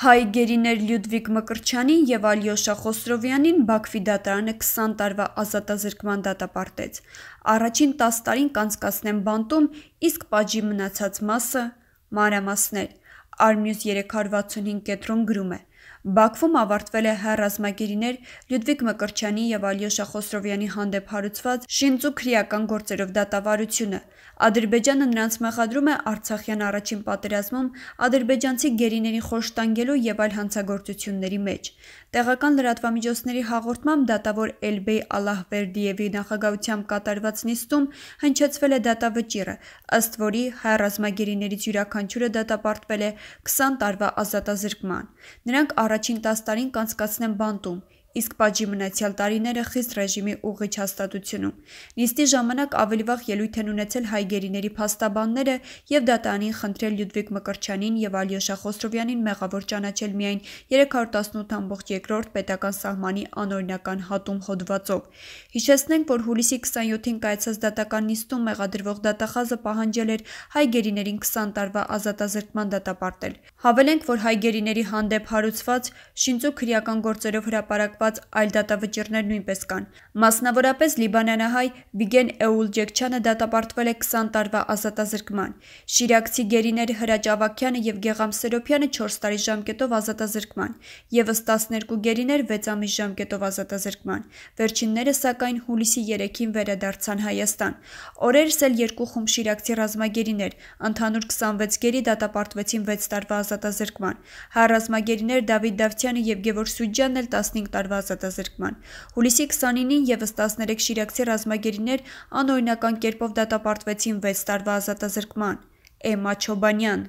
Հայ գերիներ Լյուդվիգ Մկրչյանին եւ Ալյոշա Խոսրովյանին Բաքվի դատարանը 20 տարվա ազատազրկման դատապարտեց։ Առաջին 10 տարին կանցկացնեն բանտում, իսկ պատժի մնացած մասը մանրամասներ։ Արմյուս 365 կետրոն գրում է. Բաքվում ավարտվել է հերազմագերիներ Լյուդվիգ Մկրչյանի եւ Ալյոշա Խոսրովյանի հանդեպ հարուցված շինծու քրեական գործերով դատավարությունը։ Ադրբեջանը նրանց մեղադրում է Արցախյան առաջին պատերազմում ադրբեջանցի գերիների խոշտանգելու եւ այլ հանցագործությունների մեջ։ Տեղական լրատվամիջոցների հաղորդմամբ դատավոր Էլբեյ Ալահվերդիևի նախագահությամբ կատարված նիստում հնչեցվել է դատավճիռը, ըստ որի հերազմագերիներից յուրաքանչյուրը դատապարտվել է 20 տարվա ազատազրկման։ Նրանք առաջին 10 տարին կանցկացնեմ բանտում իսկ պատժի մնացյալ տարիները խիստ ռեժիմի ուղիչ հաստատությունում։ Նիստի ժամանակ ավելի վաղ ելույթ են ունեցել հայ գերիների փաստաբանները եւ դատարանին խնդրել Լյուդվիգ Մկրչյանին եւ Ալյոշա Խոսրովյանին մեղավոր ճանաչել միայն 318.2-րդ պետական սահմանի անօրինական հատում հոդվածով։ Հիշեցնենք, որ հուլիսի 27-ին կայացած դատական նիստում մեղադրվող դատախազը պահանջել էր հայ գերիներին 20 տարվա ազատազրկման դատապարտել։ Հավելենք, որ հայ գերիների հանդեպ հարուցված շինծու քրեական գործերով հրապարակ պարտված այլ դատավճիռներ նույնպես կան։ Մասնավորապես լիբանանահայ Վիգեն Էուլջեքչյանը դատապարտվել է 20 տարվա ազատազրկման։ Շիրակցի գերիներ Հրաչ Ավակյանը եւ Գեգամ Սերոփյանը 4 տարի ժամկետով ազատազրկման, եւս 12 գերիներ 6 ամիս ժամկետով ազատազրկման։ Վերջինները սակայն հուլիսի 3-ին վերադարձան Հայաստան։ Օրերս էլ երկու խումբ Շիրակցի ռազմագերիներ, ընդհանուր 26 գերի դատապարտվեցին 6 տարվա ազատազրկման։ Հայ ռազմագերիներ Դավիթ Դավթյանը եւ Գևոր Սուջյանն էլ 15 տարվա տարվա ազատազրկման։ Հուլիսի 29-ին եւս 13 շիրակցի ռազմագերիներ անօրինական կերպով դատապարտվեցին 6 տարվա ազատազրկման։ Էմմա Չոբանյան